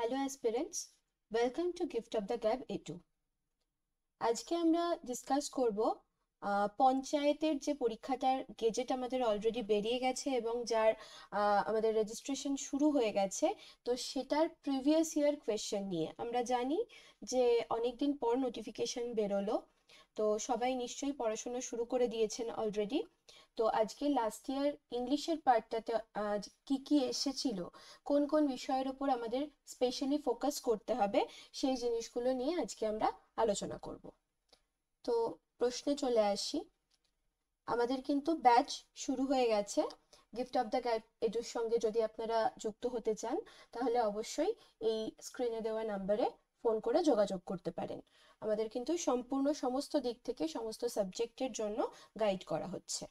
Hello aspirants welcome to gift of the gap A two আজকে আমরা discuss করব পঞ্চায়েতের যে পরীক্ষাটার গেজেট আমাদের অলরেডি বেরিয়ে গেছে এবং যার আমাদের রেজিস্ট্রেশন শুরু হয়ে গেছে তো সেটার প্রিভিয়াস ইয়ার কোয়েশ্চেন নিয়ে আমরা জানি যে অনেক দিন পর নোটিফিকেশন বেরোলো তো সবাই নিশ্চয়ই পড়াশোনা শুরু করে দিয়েছেন অলরেডি তো আজকে লাস্ট ইয়ার ইংলিশের পার্টটাতে আজ কী কী এসেছিল কোন কোন বিষয়ের ওপর আমাদের স্পেশালি ফোকাস করতে হবে সেই জিনিসগুলো নিয়ে আজকে আমরা আলোচনা করব তো প্রশ্নে চলে আসি আমাদের কিন্তু ব্যাচ শুরু হয়ে গেছে গিফট অফ দ্য গ্যাপ এটুর সঙ্গে যদি আপনারা যুক্ত হতে চান তাহলে অবশ্যই এই স্ক্রিনে দেওয়া নাম্বারে ফোন করে যোগাযোগ করতে পারেন আমাদের কিন্তু সম্পূর্ণ সমস্ত দিক থেকে সমস্ত সাবজেক্টের জন্য গাইড করা হচ্ছে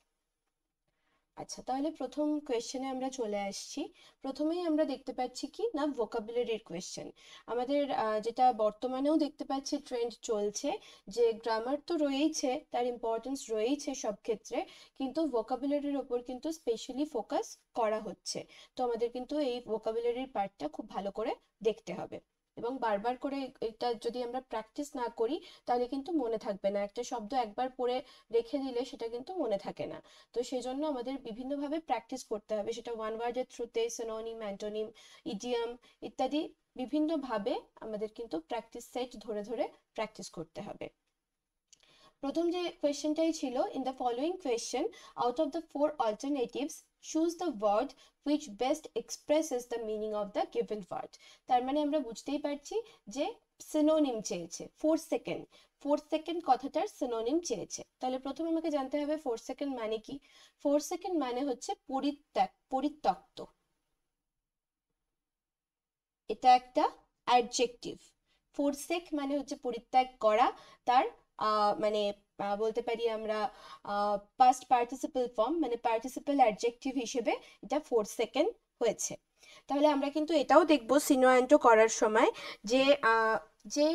আচ্ছা তাহলে প্রথম কোয়েশ্চেনে আমরা চলে আসছি প্রথমেই আমরা দেখতে পাচ্ছি কি না ভোকাবুলারির কোয়েশ্চেন আমাদের যেটা বর্তমানেও দেখতে পাচ্ছি ট্রেন্ড চলছে যে গ্রামার তো রয়েইছে তার ইম্পর্টেন্স রয়েইছে সব ক্ষেত্রে কিন্তু ভোকাবুলারির ওপর কিন্তু স্পেশালি ফোকাস করা হচ্ছে তো আমাদের কিন্তু এই ভোকাবুলারির পার্টটা খুব ভালো করে দেখতে হবে এবং বারবার করে এটা যদি আমরা প্র্যাকটিস না করি তাহলে কিন্তু মনে থাকবে না একটা শব্দ একবার পড়ে রেখে দিলে সেটা কিন্তু মনে থাকে না তো সেই জন্য আমাদের বিভিন্নভাবে প্র্যাকটিস করতে হবে সেটা ওয়ান ওয়ার্ডের থ্রুতে সিনোনিম অ্যান্টোনিম ইডিয়াম ইত্যাদি বিভিন্নভাবে আমাদের কিন্তু প্র্যাকটিস সেট ধরে ধরে প্র্যাকটিস করতে হবে প্রথম যে কোয়েশ্চেনটাই ছিল in the following question out of the four alternatives choose the word which best expresses the meaning of the given word তার মানে আমরা বুঝতেই পারছি যে সিনোনিম চেয়েছে ফোর সেকেন্ড ফোর সেকেন্ড কথাটার সিনোনিম চেয়েছে তাহলে প্রথমে আমাকে জানতে হবে ফোর সেকেন্ড মানে কি ফোর সেকেন্ড মানে হচ্ছে পরিত্যাগ পরিত্যক্ত এটা একটা অ্যাডজেক্টিভ ফোরসেক মানে হচ্ছে পরিত্যাগ করা তার মানে বলতে পারি আমরা পাস্ট পার্টিসিপাল ফর্ম মানে পার্টিসিপাল অ্যাডজেক্টিভ হিসেবে এটা ফোর সেকেন্ড হয়েছে তাহলে আমরা কিন্তু এটাও দেখব সিনোয়ান্টো করার সময় যে যে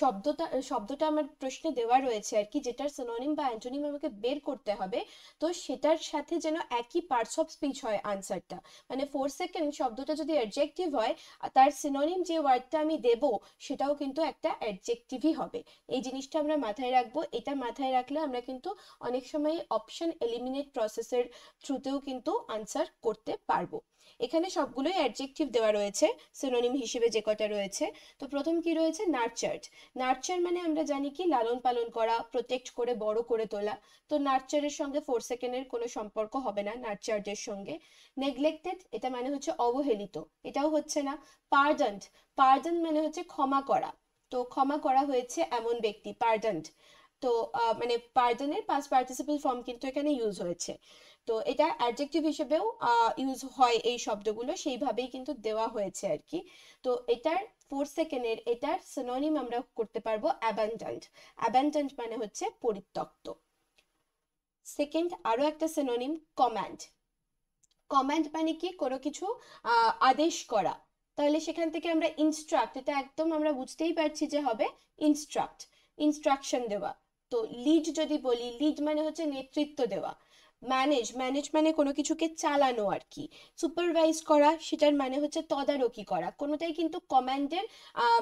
শব্দটা শব্দটা আমার প্রশ্নে দেওয়া রয়েছে আর কি যেটার সিনোনিম বা অ্যান্টোনিম আমাকে বের করতে হবে তো সেটার সাথে যেন একই পার্টস অফ স্পিচ হয় আনসারটা মানে ফোর সেকেন্ড শব্দটা যদি অ্যাডজেক্টিভ হয় তার সিনোনিম যে ওয়ার্ডটা আমি দেব সেটাও কিন্তু একটা অ্যাডজেক্টিভই হবে এই জিনিসটা আমরা মাথায় রাখবো এটা মাথায় রাখলে আমরা কিন্তু অনেক সময় অপশন এলিমিনেট প্রসেসের থ্রুতেও কিন্তু আনসার করতে পারবো এখানে সবগুলোই অ্যাডজেক্টিভ দেওয়া রয়েছে সিনোনিম হিসেবে যে কটা রয়েছে তো প্রথম কি রয়েছে নার্চার্ড নার্চার মানে আমরা জানি কি লালন পালন করা প্রোটেক্ট করে বড় করে তোলা তো নার্চারের সঙ্গে ফোর সেকেন্ডের কোনো সম্পর্ক হবে না নার্চারদের সঙ্গে নেগলেক্টেড এটা মানে হচ্ছে অবহেলিত এটাও হচ্ছে না পার্ডন্ট পার্ডন মানে হচ্ছে ক্ষমা করা তো ক্ষমা করা হয়েছে এমন ব্যক্তি পার্ডন্ট তো মানে পার্ডনের পাস পার্টিসিপল ফর্ম কিন্তু এখানে ইউজ হয়েছে তো এটা অ্যাডজেক্টিভ হিসেবেও ইউজ হয় এই শব্দগুলো সেইভাবেই কিন্তু দেওয়া হয়েছে আর কি তো এটার ফোর সেকেন্ডের এটার সিনোনিম আমরা করতে পারবো অ্যাবান্ডান্ট অ্যাবান্ডান্ট মানে হচ্ছে পরিত্যক্ত সেকেন্ড আরও একটা সিনোনিম কমান্ড কমান্ড মানে কি কোনো কিছু আদেশ করা তাহলে সেখান থেকে আমরা ইনস্ট্রাক্ট এটা একদম আমরা বুঝতেই পারছি যে হবে ইনস্ট্রাক্ট ইনস্ট্রাকশন দেওয়া তো লিড যদি বলি লিড মানে হচ্ছে নেতৃত্ব দেওয়া ম্যানেজ ম্যানেজ মানে কোনো কিছুকে চালানো আর কি সুপারভাইজ করা সেটার মানে হচ্ছে তদারকি করা কোনোটাই কিন্তু কমান্ডের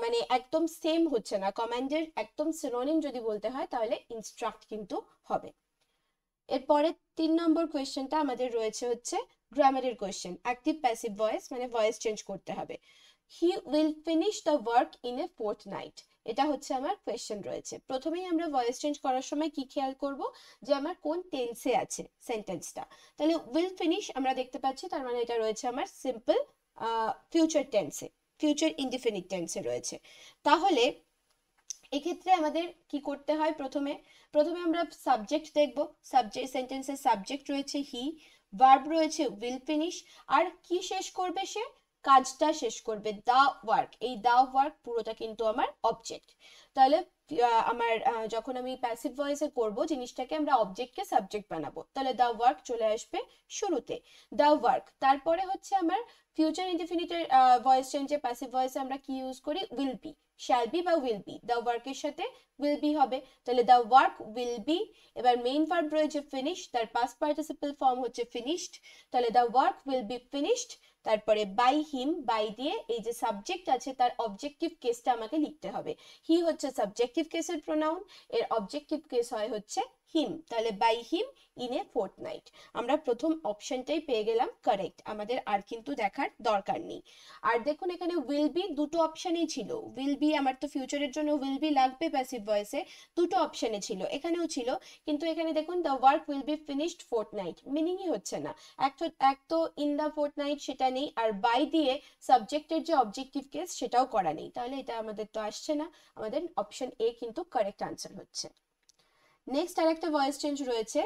মানে একদম সেম হচ্ছে না কমান্ডের একদম সিনোনিম যদি বলতে হয় তাহলে ইনস্ট্রাক্ট কিন্তু হবে এরপরে তিন নম্বর কোয়েশ্চেনটা আমাদের রয়েছে হচ্ছে গ্রামারের কোয়েশ্চেন অ্যাক্টিভ প্যাসিভ ভয়েস মানে ভয়েস চেঞ্জ করতে হবে he will finish the work in a fortnight এটা হচ্ছে আমার কোয়েশ্চেন রয়েছে প্রথমেই আমরা ভয়েস চেঞ্জ করার সময় কি খেয়াল করব যে আমার কোন টেন্সে আছে সেন্টেন্সটা তাহলে উইল ফিনিশ আমরা দেখতে পাচ্ছি তার মানে এটা রয়েছে আমার সিম্পল ফিউচার টেন্সে ফিউচার ইনডিফিনিট টেন্সে রয়েছে তাহলে এক্ষেত্রে আমাদের কি করতে হয় প্রথমে প্রথমে আমরা সাবজেক্ট দেখব সাবজেক্ট সেন্টেন্সের সাবজেক্ট রয়েছে হি ভার্ব রয়েছে উইল ফিনিশ আর কি শেষ করবে সে কাজটা শেষ করবে দা ওয়ার্ক এই দা ওয়ার্ক পুরোটা কিন্তু আমার অবজেক্ট তাহলে আমার যখন আমি প্যাসিভ ভয়েসে করব জিনিসটাকে আমরা অবজেক্টকে সাবজেক্ট বানাবো তাহলে দা ওয়ার্ক চলে আসবে শুরুতে দা ওয়ার্ক তারপরে হচ্ছে আমার ফিউচার ইনডিফিনিটের ভয়েস চেঞ্জে প্যাসিভ ভয়েসে আমরা কি ইউজ করি উইল বি শ্যাল বি বা উইল বি দ্য ওয়ার্কের সাথে উইল বি হবে তাহলে দ্য ওয়ার্ক উইল বি এবার মেইন ভার্ব রয়েছে ফিনিশ তার পাস্ট পার্টিসিপেল ফর্ম হচ্ছে ফিনিশড তাহলে the work will be finished তারপরে বাই হিম বাই দিয়ে এই যে সাবজেক্ট আছে তার অবজেক্টিভ কেসটা আমাকে লিখতে হবে হি হচ্ছে সাবজেক্টিভ কেসের প্রোনাউন এর অবজেক্টিভ কেস হয় হচ্ছে হিম তাহলে by him in a fortnight আমরা প্রথম অপশনটাই পেয়ে গেলাম কারেক্ট আমাদের আর কিন্তু দেখার দরকার নেই আর দেখুন এখানে উইল বি দুটো অপশানেই ছিল উইল বি আমার তো ফিউচারের জন্য উইল বি লাগবে প্যাসিভ ভয়েসে দুটো অপশানে ছিল এখানেও ছিল কিন্তু এখানে দেখুন the work will be finished fortnight মিনিংই হচ্ছে না এক তো এক তো ইন দ্য ফোর্থ নাইট সেটা নেই আর বাই দিয়ে সাবজেক্টের যে অবজেক্টিভ কেস সেটাও করা নেই তাহলে এটা আমাদের তো আসছে না আমাদের অপশন এ কিন্তু কারেক্ট আনসার হচ্ছে নেক্সট আর একটা ভয়েস চেঞ্জ রয়েছে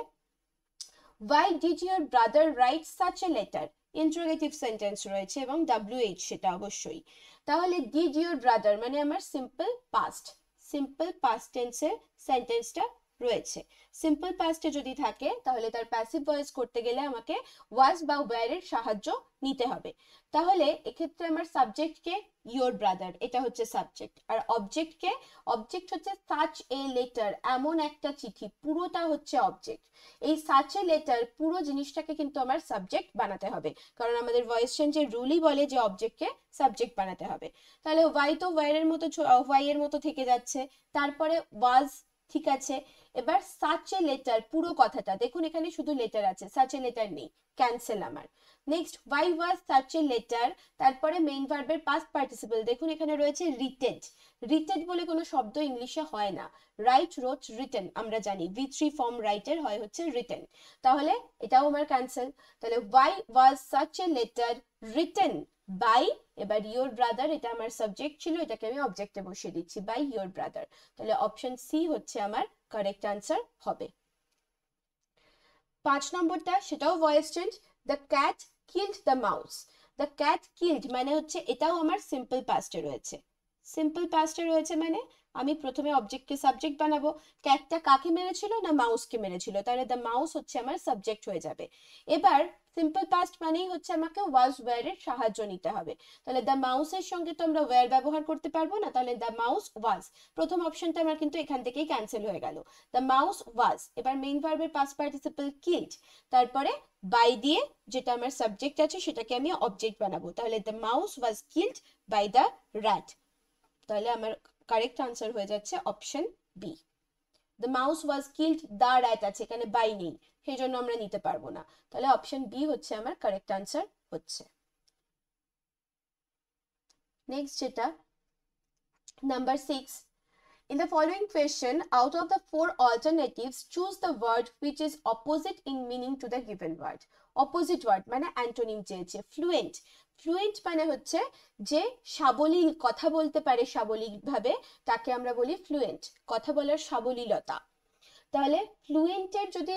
why did your brother write such a letter interrogative sentence রয়েছে এবং ডাব্লিউ এইচ সেটা অবশ্যই তাহলে ডিড ইউর ব্রাদার মানে আমার সিম্পল পাস্ট সিম্পল পাস্ট টেন্সের সেন্টেন্সটা রয়েছে সিম্পল পাস্টে যদি থাকে তাহলে তার প্যাসিভ ভয়েস করতে গেলে আমাকে ওয়াজ বা ওয়্যারের সাহায্য নিতে হবে তাহলে এক্ষেত্রে আমার সাবজেক্টকে ইয়োর ব্রাদার এটা হচ্ছে সাবজেক্ট আর অবজেক্টকে অবজেক্ট হচ্ছে সাচ এ লেটার এমন একটা চিঠি পুরোটা হচ্ছে অবজেক্ট এই সাচ এ লেটার পুরো জিনিসটাকে কিন্তু আমার সাবজেক্ট বানাতে হবে কারণ আমাদের ভয়েস চেঞ্জের রুলই বলে যে অবজেক্টকে সাবজেক্ট বানাতে হবে তাহলে ওয়াই তো ওয়ার এর মতো ওয়াই এর মতো থেকে যাচ্ছে তারপরে ওয়াজ ঠিক আছে এবার সাচ এ লেটার পুরো কথাটা দেখুন এখানে শুধু লেটার আছে সাচ এ লেটার নেই ক্যান্সেল আমার next why was such a letter তারপরে মেইন ভার্বের পাস্ট পার্টিসিপল দেখুন এখানে রয়েছে রিটেড রিটেড বলে কোনো শব্দ ইংলিশে হয় না রাইট রোজ রিটেন আমরা জানি ভি থ্রি ফর্ম রাইটের হয় হচ্ছে রিটেন তাহলে এটাও আমার ক্যান্সেল তাহলে why was such a letter written by এবার ইয়োর ব্রাদার এটা আমার সাবজেক্ট ছিল এটাকে আমি অবজেক্টে বসিয়ে দিচ্ছি বাই ইয়োর ব্রাদার তাহলে অপশন সি হচ্ছে আমার কারেক্ট আনসার হবে পাঁচ নম্বরটা সেটাও voice change the cat killed the mouse the cat killed মানে হচ্ছে এটাও আমার সিম্পল পাস্টে রয়েছে সিম্পল পাস্টে রয়েছে মানে আমি প্রথমে অবজেক্টকে সাবজেক্ট বানাবো ক্যাটটা কাকে মেরেছিল না মাউসকে মেরেছিল তাহলে দ্য মাউস হচ্ছে আমার সাবজেক্ট হয়ে যাবে এবার সিম্পল পাস্ট মানেই হচ্ছে আমাকে ওয়াজ ওয়্যারের সাহায্য নিতে হবে তাহলে দ্য মাউসের সঙ্গে তো আমরা ওয়্যার ব্যবহার করতে পারবো না তাহলে দ্য মাউস ওয়াজ প্রথম অপশনটা আমার কিন্তু এখান থেকেই ক্যান্সেল হয়ে গেল দ্য মাউস ওয়াজ এবার মেইন ভার্বের পাস্ট পার্টিসিপল কিল্ড তারপরে বাই দিয়ে যেটা আমার সাবজেক্ট আছে সেটাকে আমি অবজেক্ট বানাবো তাহলে the mouse was killed by the rat তাহলে আমার কারেক্ট আনসার হয়ে যাচ্ছে option B the mouse was killed the rat আছে এখানে বাই নেই সেই জন্য আমরা নিতে পারবো না তাহলে অপশন বি হচ্ছে আমার কারেক্ট আনসার হচ্ছে নেক্সট যেটা number six In the following question, out of the four alternatives, choose the word which is opposite in meaning to the given word. Opposite word মানে অ্যান্টোনিম চেয়েছে fluent fluent মানে হচ্ছে যে সাবলীল কথা বলতে পারে সাবলীলভাবে তাকে আমরা বলি ফ্লুয়েন্ট কথা বলার সাবলীলতা তাহলে ফ্লুয়েন্টের যদি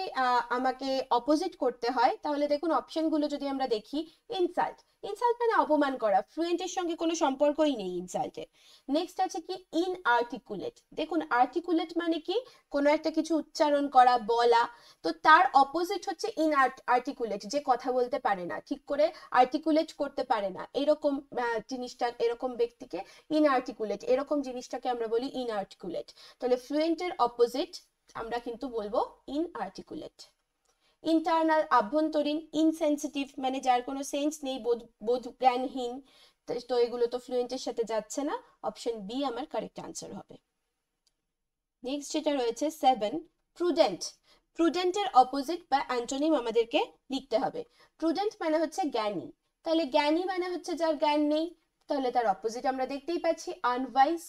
আমাকে অপোজিট করতে হয় তাহলে দেখুন অপশনগুলো যদি আমরা দেখি ইনসাল্ট ইনসাল্ট মানে অপমান করা ফ্লুয়েন্টের সঙ্গে কোনো সম্পর্কই নেই ইনসাল্টের নেক্সট আছে কি ইন আর্টিকুলেট দেখুন আর্টিকুলেট মানে কি কোনো একটা কিছু উচ্চারণ করা বলা তো তার অপোজিট হচ্ছে ইন আর্টিকুলেট যে কথা বলতে পারে না ঠিক করে আর্টিকুলেট করতে পারে না এরকম জিনিসটা এরকম ব্যক্তিকে ইন আর্টিকুলেট এরকম জিনিসটাকে আমরা বলি ইন আর্টিকুলেট তাহলে ফ্লুয়েন্টের অপোজিট আমরা কিন্তু বলবো ইন আর্টিকুলেট ইন্টারনাল আভ্যন্তরীণ ইনসেন্সিটিভ মানে যার কোনো সেন্স নেই বোধ বোধ জ্ঞানহীন তো এগুলো তো ফ্লুয়েন্টের সাথে যাচ্ছে না অপশন বি আমার কারেক্ট আনসার হবে নেক্সট যেটা রয়েছে সেভেন প্রুডেন্ট প্রুডেন্টের অপোজিট বা অ্যান্টোনিম আমাদেরকে লিখতে হবে প্রুডেন্ট মানে হচ্ছে জ্ঞানী তাহলে জ্ঞানী মানে হচ্ছে যার জ্ঞান নেই তাহলে তার অপোজিট আমরা দেখতেই পাচ্ছি আনওয়াইজ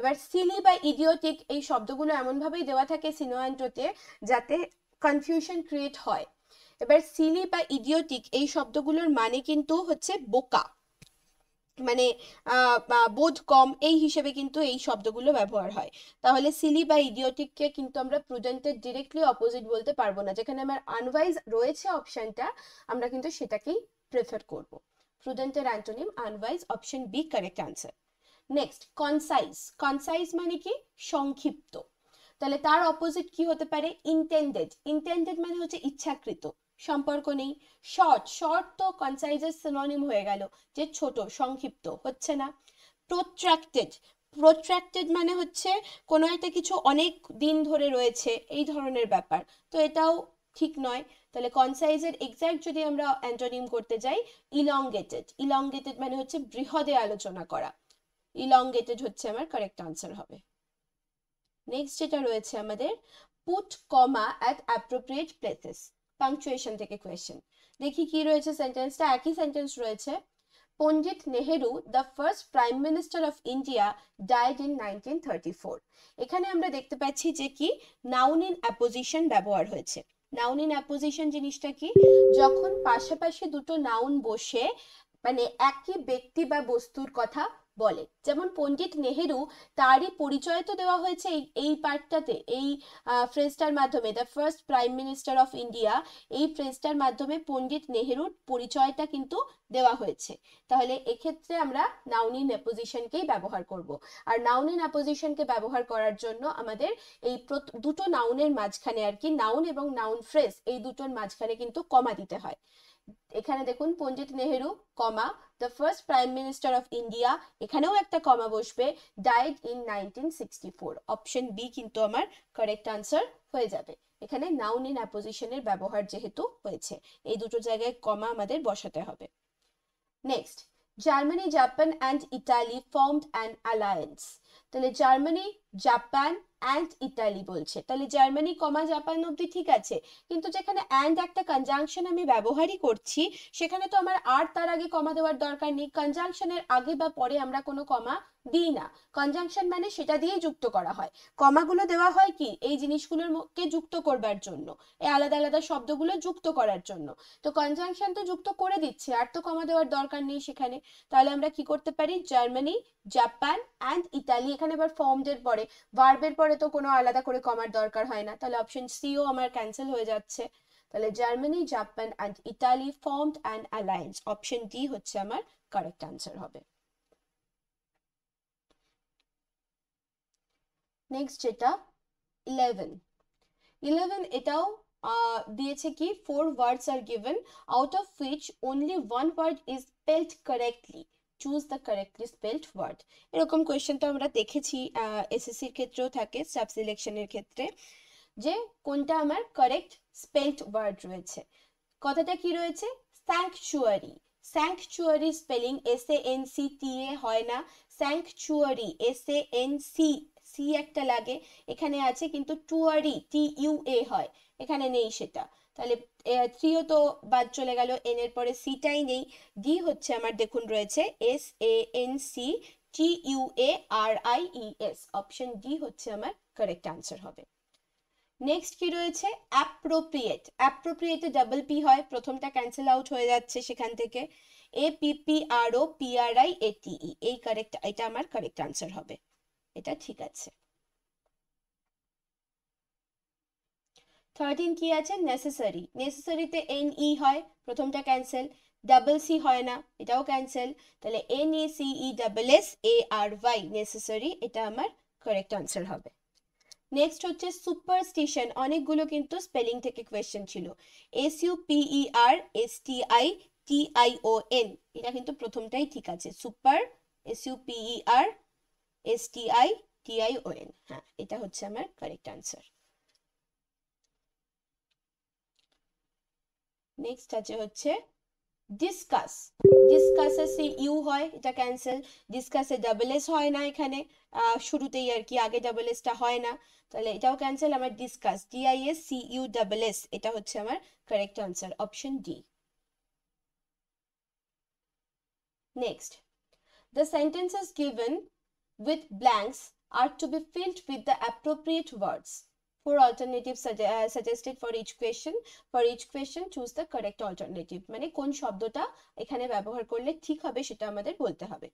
এবার সিলি বা ইডিওটিক এই শব্দগুলো এমনভাবেই দেওয়া থাকে সিনোয়ান্টোতে যাতে কনফিউশন ক্রিয়েট হয় এবার সিলি বা ইডিওটিক এই শব্দগুলোর মানে কিন্তু হচ্ছে বোকা মানে বোধ কম এই হিসেবে কিন্তু এই শব্দগুলো ব্যবহার হয় তাহলে সিলি বা ইডিওটিককে কিন্তু আমরা প্রুডেন্টের ডিরেক্টলি অপোজিট বলতে পারবো না যেখানে আমার আনওয়াইজ রয়েছে অপশনটা আমরা কিন্তু সেটাকেই প্রেফার করব প্রুডেন্টের antonym unwise option B correct answer next concise concise মানে কি সংক্ষিপ্ত তাহলে তার অপোজিট কি হতে পারে ইন্টেন্ডেড ইন্টেন্ডেড মানে হচ্ছে ইচ্ছাকৃত সম্পর্ক নেই শর্ট শর্ট তো কনসাইজের সিনোনিম হয়ে গেল যে ছোট সংক্ষিপ্ত হচ্ছে না প্রোট্রাক্টেড প্রোট্রাক্টেড মানে হচ্ছে কোনো একটা কিছু অনেক দিন ধরে রয়েছে এই ধরনের ব্যাপার তো এটাও ঠিক নয় তাহলে কনসাইজের এক্স্যাক্ট যদি আমরা অ্যান্টোনিম করতে যাই ইলংগেটেড ইলংগেটেড মানে হচ্ছে বৃহদে আলোচনা করা ইলংগেটেড হচ্ছে আমার কারেক্ট আনসার হবে নেক্সট যেটা রয়েছে আমাদের put comma at appropriate places punctuation থেকে কোয়েশ্চেন দেখি কি রয়েছে সেন্টেন্সটা একই সেন্টেন্স রয়েছে Pandit Nehru the first prime minister of India died in nineteen thirty four এখানে আমরা দেখতে পাচ্ছি যে কি নাউন ইন অ্যাপোজিশন ব্যবহার হয়েছে নাউন ইন অ্যাপোজিশন জিনিসটা কি যখন পাশাপাশি দুটো নাউন বসে মানে একই ব্যক্তি বা বস্তুর কথা বলে যেমন পণ্ডিত নেহেরু তারই পরিচয় তো দেওয়া হয়েছে এই পার্টটাতে এই ফ্রেজটার মাধ্যমে the first prime minister of India এই ফ্রেজটার মাধ্যমে পণ্ডিত নেহেরুর পরিচয়টা কিন্তু দেওয়া হয়েছে তাহলে এক্ষেত্রে আমরা নাউন ইন অ্যাপোজিশনকেই ব্যবহার করব আর নাউন ইন অ্যাপোজিশনকে ব্যবহার করার জন্য আমাদের এই দুটো নাউনের মাঝখানে আর কি নাউন এবং নাউন ফ্রেজ এই দুটোর মাঝখানে কিন্তু কমা দিতে হয় এখানে দেখুন Pandit Nehru comma the first prime minister of India এখানেও একটা কমা বসবে died in nineteen sixty four option B কিন্তু আমার কারেক্ট আনসার হয়ে যাবে এখানে নাউন ইন অ্যাপোজিশনের ব্যবহার যেহেতু হয়েছে এই দুটো জায়গায় কমা আমাদের বসাতে হবে next Germany Japan and Italy formed and alliance তাহলে জার্মানি জাপান অ্যান্ড ইটালি বলছে তাহলে জার্মানি কমা জাপান অব্দি ঠিক আছে কিন্তু যেখানে অ্যান্ড একটা কনজাংশন আমি ব্যবহারই করছি সেখানে তো আমার আর তার আগে কমা দেওয়ার দরকার নেই কনজাংশনের আগে বা পরে আমরা কোনো কমা দিই না কনজাংশন মানে সেটা দিয়ে যুক্ত করা হয় কমাগুলো দেওয়া হয় কি এই জিনিসগুলোকে যুক্ত করবার জন্য এই আলাদা আলাদা শব্দগুলো যুক্ত করার জন্য তো কনজাংশন তো যুক্ত করে দিচ্ছে আর তো কমা দেওয়ার দরকার নেই সেখানে তাহলে আমরা কি করতে পারি Germany Japan and Italy valley এখানে এবার ফর্মডের পরে ভার্বের পরে তো কোনো আলাদা করে কমার দরকার হয় না তাহলে অপশন সিও আমার ক্যান্সেল হয়ে যাচ্ছে তাহলে Germany Japan and Italy formed and alliance option D হচ্ছে আমার কারেক্ট অ্যান্সার হবে নেক্সট যেটা ইলেভেন ইলেভেন এটাও দিয়েছে কি four words are given out of which only one word is spelled correctly choose the correctly spelled word এরকম question তো আমরা দেখেছি এসএসসির ক্ষেত্রেও থাকে সাব সিলেকশনের ক্ষেত্রে যে কোনটা আমার কারেক্ট স্পেলড ওয়ার্ড রয়েছে কথাটা কি রয়েছে sanctuary sanctuary spelling S A N C T A হয় না sanctuary S A N C C একটা লাগে এখানে আছে কিন্তু টুয়ারি টি ইউ এ হয় এখানে নেই সেটা তাহলে থ্রিও তো বাদ চলে গেল এন এর পরে সিটাই নেই ডি হচ্ছে আমার দেখুন রয়েছে S A N C T U A R I E S option D হচ্ছে আমার কারেক্ট আনসার হবে নেক্সট কি রয়েছে অ্যাপ্রোপ্রিয়েট অ্যাপ্রোপ্রিয়েটে ডাবল পি হয় প্রথমটা ক্যান্সেল আউট হয়ে যাচ্ছে সেখান থেকে A P P R O P R I A T E এই কারেক্ট এটা আমার কারেক্ট আনসার হবে এটা ঠিক আছে থার্টিন কি আছে নেসেসারি নেসেসারিতে এন ই হয় প্রথমটা ক্যান্সেল ডাবল সি হয় না এটাও ক্যান্সেল তাহলে N A C E double S A R Y necessary এটা আমার কারেক্ট আনসার হবে নেক্সট হচ্ছে সুপারস্টিশন অনেকগুলো কিন্তু স্পেলিং থেকে কোয়েশ্চেন ছিল S U E R S T I T I O N এটা কিন্তু প্রথমটাই ঠিক আছে super S U P E R S T I T I O N হ্যাঁ এটা হচ্ছে আমার কারেক্ট আনসার নেক্সট আছে হচ্ছে ডিসকাস ডিসকাসে সে ইউ হয় এটা ক্যান্সেল ডিসকাসে ডাবল এস হয় না এখানে শুরুতেই আর কি আগে ডাবল এসটা হয় না তাহলে এটাও ক্যান্সেল আমার discuss D I S C U double S এটা হচ্ছে আমার correct answer option D next the sentences given with blanks are to be filled with the appropriate words. Four alternatives uh, suggested for each question. For each question, choose the correct alternative. মানে কোন শব্দটা এখানে ব্যবহার করলে ঠিক হবে সেটা আমাদের বলতে হবে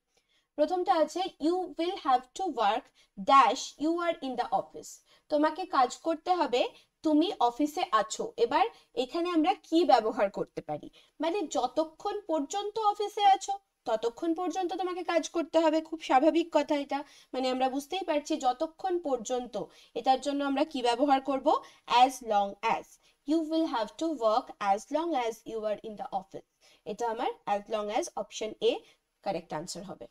প্রথমটা আছে you will have to work dash you are in the office তোমাকে কাজ করতে হবে তুমি অফিসে আছো এবার এখানে আমরা কি ব্যবহার করতে পারি মানে যতক্ষণ পর্যন্ত অফিসে আছো ততক্ষণ পর্যন্ত তোমাকে কাজ করতে হবে খুব স্বাভাবিক কথা এটা মানে আমরা বুঝতেই পারছি যতক্ষণ পর্যন্ত এটার জন্য আমরা কি ব্যবহার করব as long as you will have to work as long as you are in the office এটা আমার as long as option A correct answer হবে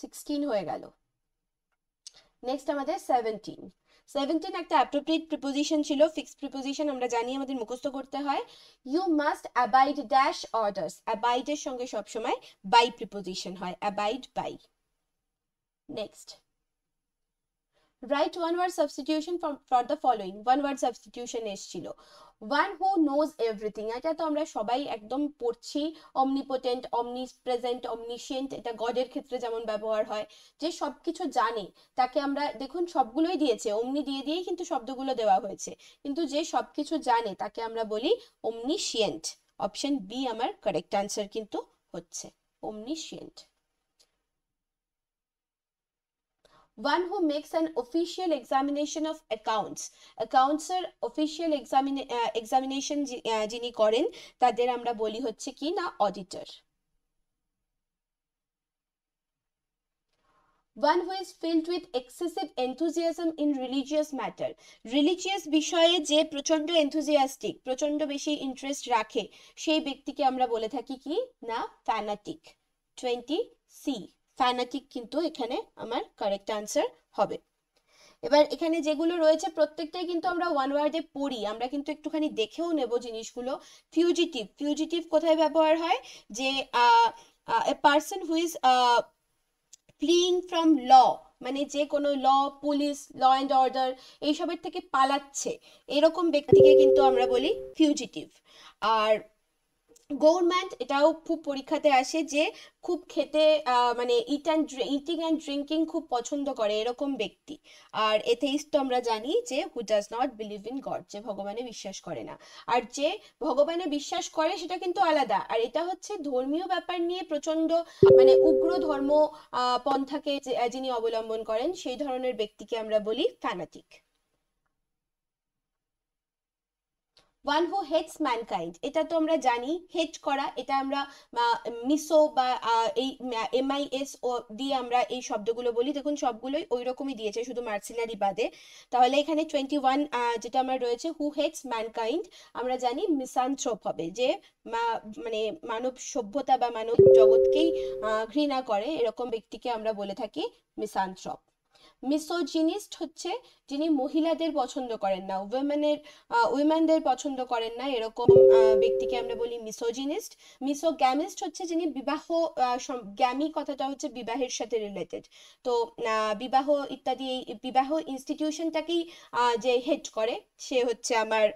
সিক্সটিন হয়ে গেল নেক্সট আমাদের সেভেন্টিন সেভেন্টিন একটা অ্যাপ্রোপ্রিয়েট প্রিপোজিশন ছিল ফিক্সড প্রিপোজিশন আমরা জানি আমাদের মুখস্থ করতে হয় you must abide dash orders অ্যাবাইডের সঙ্গে সবসময় বাই প্রিপোজিশন হয় abide by next write one word substitution for the following one word substitution এসছিল ওয়ান হু নোজ এভরিথিং এটা তো আমরা সবাই একদম পড়ছি অমনিপোটেন্ট অমনি প্রেজেন্ট অমনিশিয়েন্ট এটা গডের ক্ষেত্রে যেমন ব্যবহার হয় যে সব কিছু জানে তাকে আমরা দেখুন সবগুলোই দিয়েছে অমনি দিয়ে দিয়েই কিন্তু শব্দগুলো দেওয়া হয়েছে কিন্তু যে সব কিছু জানে তাকে আমরা বলি অমনিশিয়েন্ট অপশন বি আমার কারেক্ট আনসার কিন্তু হচ্ছে omniscient one who makes an official examination of accounts accounts are official examin uh, examination jini koren tader amra boli hocche ki na auditor one who is filled with excessive enthusiasm in religious matter religious bishoye je prochondo enthusiastic prochondo beshi interest rakhe রাখে byakti ke amra bole thaki ki na fanatic 20 c fanatic কিন্তু এখানে আমার correct answer হবে এবার এখানে যেগুলো রয়েছে প্রত্যেকটাই কিন্তু আমরা ওয়ান ওয়ার্ডে পড়ি আমরা কিন্তু একটুখানি দেখেও নেব জিনিসগুলো ফিউজিটিভ ফিউজিটিভ কোথায় ব্যবহার হয় যে a person who is fleeing from law মানে যে কোনো law police law and order এইসবের থেকে পালাচ্ছে এরকম ব্যক্তিকে কিন্তু আমরা বলি ফিউজিটিভ আর গভর্নমেন্ট এটাও খুব পরীক্ষাতে আসে যে খুব খেতে মানে eat and eating and drinking খুব পছন্দ করে এরকম ব্যক্তি আর এথেইস্ট তো আমরা জানি যে who does not believe in God যে ভগবানে বিশ্বাস করে না আর যে ভগবানে বিশ্বাস করে সেটা কিন্তু আলাদা আর এটা হচ্ছে ধর্মীয় ব্যাপার নিয়ে প্রচন্ড মানে উগ্র ধর্ম পন্থাকে যিনি অবলম্বন করেন সেই ধরনের ব্যক্তিকে আমরা বলি fanatic one who hates mankind এটা তো আমরা জানি হেট করা এটা আমরা মিসো বা এই এমআইএস ও দিয়ে আমরা এই শব্দগুলো বলি দেখুন সবগুলোই ওই রকমই দিয়েছে শুধু মার্সিলারি বাদে তাহলে এখানে টোয়েন্টি ওয়ান যেটা আমরা রয়েছে হু হেটস ম্যানকাইন্ড আমরা জানি মিসানথ্রোপ হবে যে মানে মানব সভ্যতা বা মানব জগৎকেই ঘৃণা করে এরকম ব্যক্তিকে আমরা বলে থাকি মিসানথ্রপ মিসোজিনিস্ট হচ্ছে যিনি মহিলাদের পছন্দ করেন না উইমেনের উইমেনদের পছন্দ করেন না এরকম ব্যক্তিকে আমরা বলি মিসোজিনিস্ট মিসো গ্যামিস্ট হচ্ছে যিনি বিবাহ গ্যামি কথাটা হচ্ছে বিবাহের সাথে রিলেটেড তো বিবাহ ইত্যাদি বিবাহ ইনস্টিটিউশনটাকেই যে হেড করে সে হচ্ছে আমার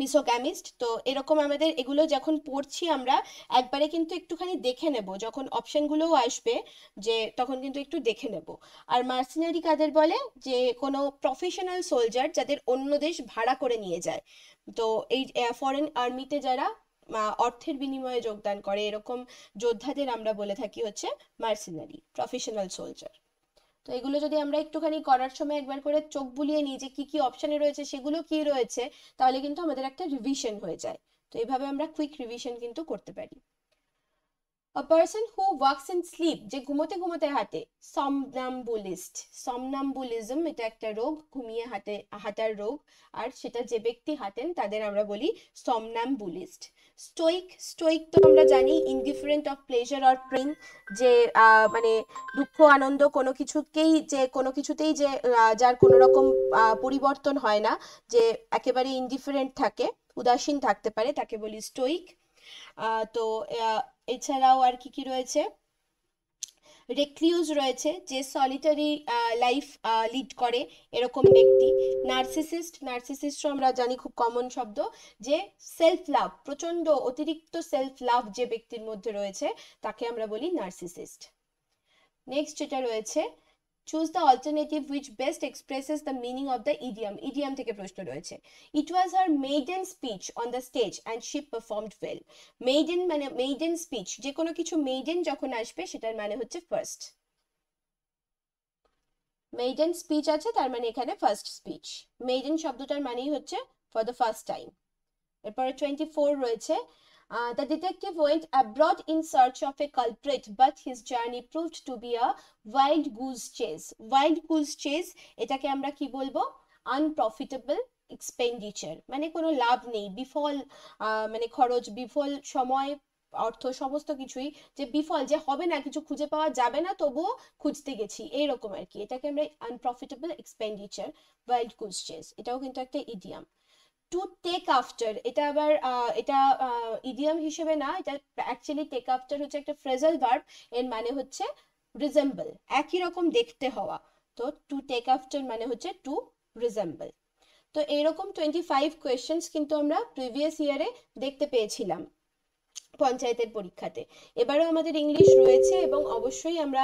মিসোক্যামিস্ট তো এরকম আমাদের এগুলো যখন পড়ছি আমরা একবারে কিন্তু একটুখানি দেখে নেব যখন অপশানগুলোও আসবে যে তখন কিন্তু একটু দেখে নেব আর মার্সিনারি কাদের বলে যে কোনো প্রফেশনাল সোলজার যাদের অন্য দেশ ভাড়া করে নিয়ে যায় তো এই ফরেন আর্মিতে যারা অর্থের বিনিময়ে যোগদান করে এরকম যোদ্ধাদের আমরা বলে থাকি হচ্ছে মার্সিনারি প্রফেশনাল সোলজার তো এগুলো যদি আমরা একটুখানি করার সময় একবার করে চোখ বুলিয়ে নিই যে কি কি অপশানে রয়েছে সেগুলো কি রয়েছে তাহলে কিন্তু আমাদের একটা রিভিশন হয়ে যায় তো এইভাবে আমরা কুইক রিভিশন কিন্তু করতে পারি a person who walks in sleep যে ঘুমোতে ঘুমোতে হাঁটে সমনাম্বুলিস্ট সমনাম্বুলিজম এটা একটা রোগ ঘুমিয়ে হাঁটে হাঁটার রোগ আর সেটা যে ব্যক্তি হাঁটেন তাদের আমরা বলি সমনাম্বুলিস্ট স্টোইক স্টোইক তো আমরা জানি indifferent of pleasure or pain যে মানে দুঃখ আনন্দ কোনো কিছুকেই যে কোনো কিছুতেই যে যার কোনো রকম পরিবর্তন হয় না যে একেবারে ইনডিফারেন্ট থাকে উদাসীন থাকতে পারে তাকে বলি স্টোইক তো এছাড়াও আর কি কি রয়েছে রেক্লিউজ রয়েছে যে সলিটারি লাইফ লিড করে এরকম ব্যক্তি নার্সিসিস্ট নার্সিসিস্ট আমরা জানি খুব কমন শব্দ যে সেলফ লাভ প্রচন্ড অতিরিক্ত সেলফ লাভ যে ব্যক্তির মধ্যে রয়েছে তাকে আমরা বলি নার্সিসিস্ট নেক্সট যেটা রয়েছে choose the alternative which best expresses the meaning of the idiom idiom theke proshno royeche it was her maiden speech on the stage and she performed well maiden mane maiden speech je kono kichu maiden jokhon ashbe shetar mane hocche first maiden speech ache tar mane ekhane first speech maiden shobdo tar manei hocche for the first time এরপরে 24 রয়েছে Uh, the detective went abroad in search of a culprit, but his journey proved to be a wild goose chase. Wild goose chase এটাকে আমরা কি বলবো Unprofitable expenditure. মানে কোনো লাভ নেই বিফল মানে খরচ বিফল সময় অর্থ সমস্ত কিছুই যে বিফল যে হবে না কিছু খুঁজে পাওয়া যাবে না তবু খুঁজতে গেছি এইরকম আর কি এটাকে আমরা unprofitable expenditure wild goose chase এটাও কিন্তু একটা ইডিয়াম টু টেক আফটার এটা আবার এটা ইডিয়াম হিসেবে না এটা অ্যাকচুয়ালি টেক আফটার হচ্ছে একটা ফ্রেজাল ভার্ব এর মানে হচ্ছে রিজেম্বল একই রকম দেখতে হওয়া তো টু টেক আফটার মানে হচ্ছে টু রিজেম্বল তো এরকম টোয়েন্টি ফাইভ কোয়েশ্চেন্স কিন্তু আমরা প্রিভিয়াস ইয়ারে দেখতে পেয়েছিলাম পঞ্চায়েতের পরীক্ষাতে এবারও আমাদের ইংলিশ রয়েছে এবং অবশ্যই আমরা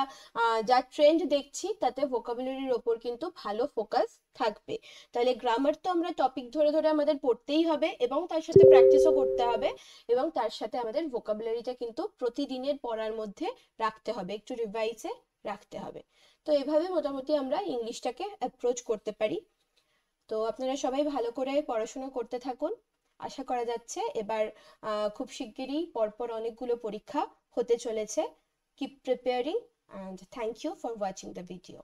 যা ট্রেন্ড দেখছি তাতে ভোকাবুলারির ওপর কিন্তু ভালো ফোকাস থাকবে তাহলে গ্রামার তো আমরা টপিক ধরে ধরে আমাদের পড়তেই হবে এবং তার সাথে প্র্যাকটিসও করতে হবে এবং তার সাথে আমাদের ভোকাবুলারিটা কিন্তু প্রতিদিনের পড়ার মধ্যে রাখতে হবে একটু রিভাইজে রাখতে হবে তো এভাবে মোটামুটি আমরা ইংলিশটাকে অ্যাপ্রোচ করতে পারি তো আপনারা সবাই ভালো করে পড়াশোনা করতে থাকুন আশা করা যাচ্ছে এবার খুব শিগগিরই পরপর অনেকগুলো পরীক্ষা হতে চলেছে keep preparing and thank you for watching the video